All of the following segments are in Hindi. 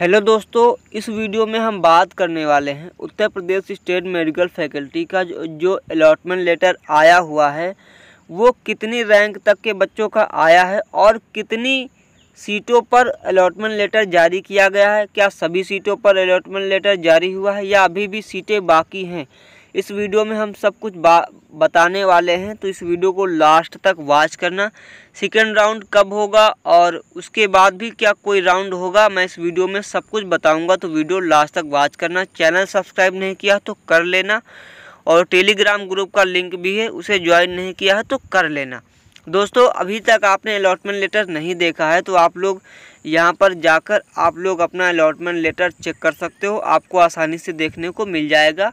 हेलो दोस्तों इस वीडियो में हम बात करने वाले हैं Uttar Pradesh state medical faculty का जो जो अलॉटमेंट लेटर आया हुआ है वो कितनी रैंक तक के बच्चों का आया है और कितनी सीटों पर अलॉटमेंट लेटर जारी किया गया है क्या सभी सीटों पर अलॉटमेंट लेटर जारी हुआ है या अभी भी सीटें बाकी हैं इस वीडियो में हम सब कुछ बताने वाले हैं तो इस वीडियो को लास्ट तक वॉच करना सेकेंड राउंड कब होगा और उसके बाद भी क्या कोई राउंड होगा मैं इस वीडियो में सब कुछ बताऊंगा तो वीडियो लास्ट तक वॉच करना चैनल सब्सक्राइब नहीं किया तो कर लेना और टेलीग्राम ग्रुप का लिंक भी है उसे ज्वाइन नहीं किया है तो कर लेना दोस्तों अभी तक आपने अलॉटमेंट लेटर नहीं देखा है तो आप लोग यहाँ पर जाकर आप लोग अपना अलॉटमेंट लेटर चेक कर सकते हो आपको आसानी से देखने को मिल जाएगा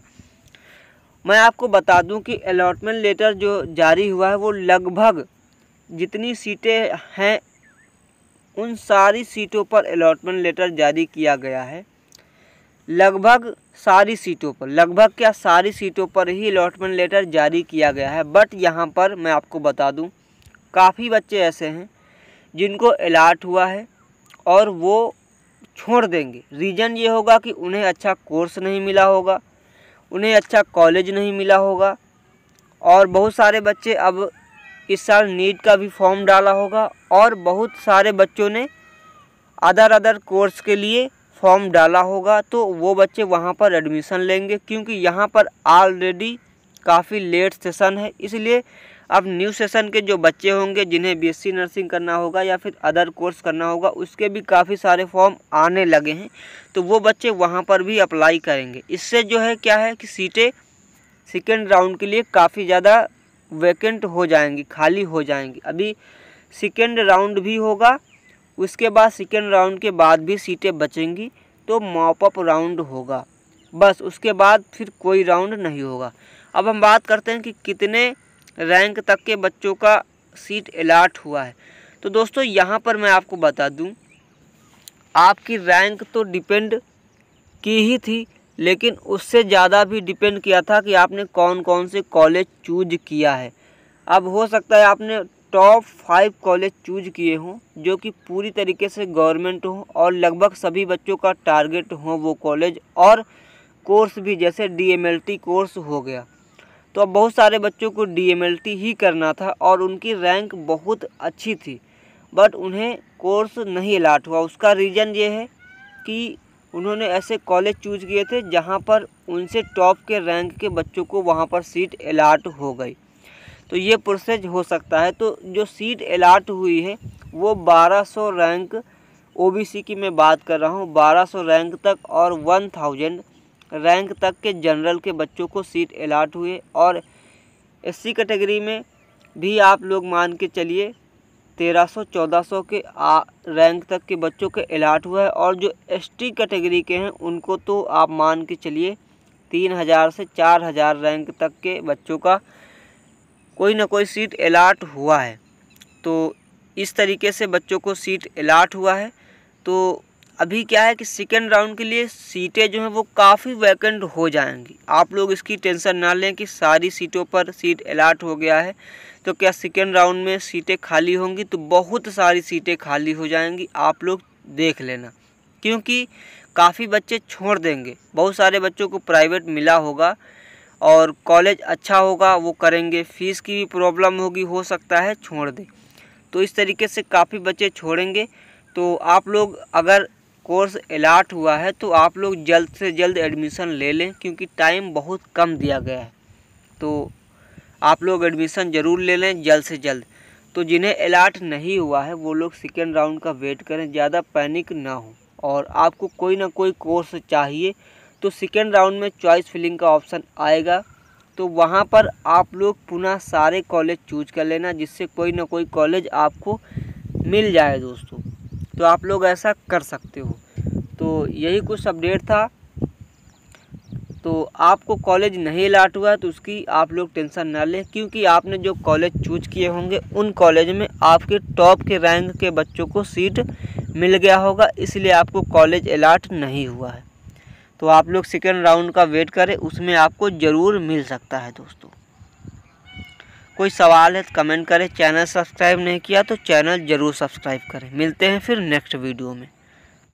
मैं आपको बता दूं कि अलॉटमेंट लेटर जो जारी हुआ है वो लगभग जितनी सीटें हैं उन सारी सीटों पर अलॉटमेंट लेटर जारी किया गया है लगभग सारी सीटों पर लगभग क्या सारी सीटों पर ही अलॉटमेंट लेटर जारी किया गया है बट यहाँ पर मैं आपको बता दूँ काफ़ी बच्चे ऐसे हैं जिनको अलाट हुआ है और वो छोड़ देंगे रीज़न ये होगा कि उन्हें अच्छा कोर्स नहीं मिला होगा उन्हें अच्छा कॉलेज नहीं मिला होगा और बहुत सारे बच्चे अब इस साल नीट का भी फॉर्म डाला होगा और बहुत सारे बच्चों ने अदर अदर कोर्स के लिए फॉर्म डाला होगा तो वो बच्चे वहाँ पर एडमिशन लेंगे क्योंकि यहाँ पर ऑलरेडी काफ़ी लेट सेशन है इसलिए अब न्यू सेशन के जो बच्चे होंगे जिन्हें बीएससी नर्सिंग करना होगा या फिर अदर कोर्स करना होगा उसके भी काफ़ी सारे फॉर्म आने लगे हैं तो वो बच्चे वहाँ पर भी अप्लाई करेंगे इससे जो है क्या है कि सीटें सेकेंड राउंड के लिए काफ़ी ज़्यादा वैकेंट हो जाएंगी खाली हो जाएंगी अभी सेकेंड राउंड भी होगा उसके बाद सेकेंड राउंड के बाद भी सीटें बचेंगी तो मॉपअप राउंड होगा बस उसके बाद फिर कोई राउंड नहीं होगा अब हम बात करते हैं कि कितने रैंक तक के बच्चों का सीट अलाट हुआ है तो दोस्तों यहाँ पर मैं आपको बता दूँ आपकी रैंक तो डिपेंड की ही थी लेकिन उससे ज़्यादा भी डिपेंड किया था कि आपने कौन कौन से कॉलेज चूज किया है अब हो सकता है आपने टॉप फाइव कॉलेज चूज किए हों जो कि पूरी तरीके से गवर्नमेंट हो और लगभग सभी बच्चों का टारगेट हो वो कॉलेज और कोर्स भी जैसे डीएमएलटी कोर्स हो गया तो अब बहुत सारे बच्चों को डी ही करना था और उनकी रैंक बहुत अच्छी थी बट उन्हें कोर्स नहीं अलाट हुआ उसका रीज़न ये है कि उन्होंने ऐसे कॉलेज चूज किए थे जहाँ पर उनसे टॉप के रैंक के बच्चों को वहाँ पर सीट अलाट हो गई तो ये प्रोसेस हो सकता है तो जो सीट अलाट हुई है वो 1200 रैंक ओबीसी की मैं बात कर रहा हूँ 1200 रैंक तक और 1000 रैंक तक के जनरल के बच्चों को सीट अलाट हुए और एस कैटेगरी में भी आप लोग मान के चलिए 1300-1400 के आ, रैंक तक के बच्चों के अलाट हुआ है और जो एसटी कैटेगरी के हैं उनको तो आप मान के चलिए 3000 से 4000 रैंक तक के बच्चों का कोई ना कोई सीट अलाट हुआ है तो इस तरीके से बच्चों को सीट अलाट हुआ है तो अभी क्या है कि सेकेंड राउंड के लिए सीटें जो हैं वो काफ़ी वैकेंट हो जाएंगी आप लोग इसकी टेंशन ना लें कि सारी सीटों पर सीट अलाट हो गया है तो क्या सेकेंड राउंड में सीटें खाली होंगी तो बहुत सारी सीटें खाली हो जाएंगी आप लोग देख लेना क्योंकि काफ़ी बच्चे छोड़ देंगे बहुत सारे बच्चों को प्राइवेट मिला होगा और कॉलेज अच्छा होगा वो करेंगे फ़ीस की भी प्रॉब्लम होगी हो सकता है छोड़ दें तो इस तरीके से काफ़ी बच्चे छोड़ेंगे तो आप लोग अगर कोर्स अलाट हुआ है तो आप लोग जल्द से जल्द एडमिशन ले लें क्योंकि टाइम बहुत कम दिया गया है तो आप लोग एडमिशन ज़रूर ले लें जल्द से जल्द तो जिन्हें अलाट नहीं हुआ है वो लोग सेकेंड राउंड का वेट करें ज़्यादा पैनिक ना हो और आपको कोई ना कोई कोर्स चाहिए तो सेकेंड राउंड में चॉइस फिलिंग का ऑप्शन आएगा तो वहाँ पर आप लोग पुनः सारे कॉलेज चूज कर लेना जिससे कोई ना कोई कॉलेज आपको मिल जाए दोस्तों तो आप लोग ऐसा कर सकते हो तो यही कुछ अपडेट था तो आपको कॉलेज नहीं अलाट हुआ तो उसकी आप लोग टेंशन ना लें क्योंकि आपने जो कॉलेज चूज किए होंगे उन कॉलेज में आपके टॉप के रैंक के बच्चों को सीट मिल गया होगा इसलिए आपको कॉलेज अलाट नहीं हुआ है तो आप लोग सेकेंड राउंड का वेट करें उसमें आपको ज़रूर मिल सकता है दोस्तों कोई सवाल है तो कमेंट करें चैनल सब्सक्राइब नहीं किया तो चैनल ज़रूर सब्सक्राइब करें मिलते हैं फिर नेक्स्ट वीडियो में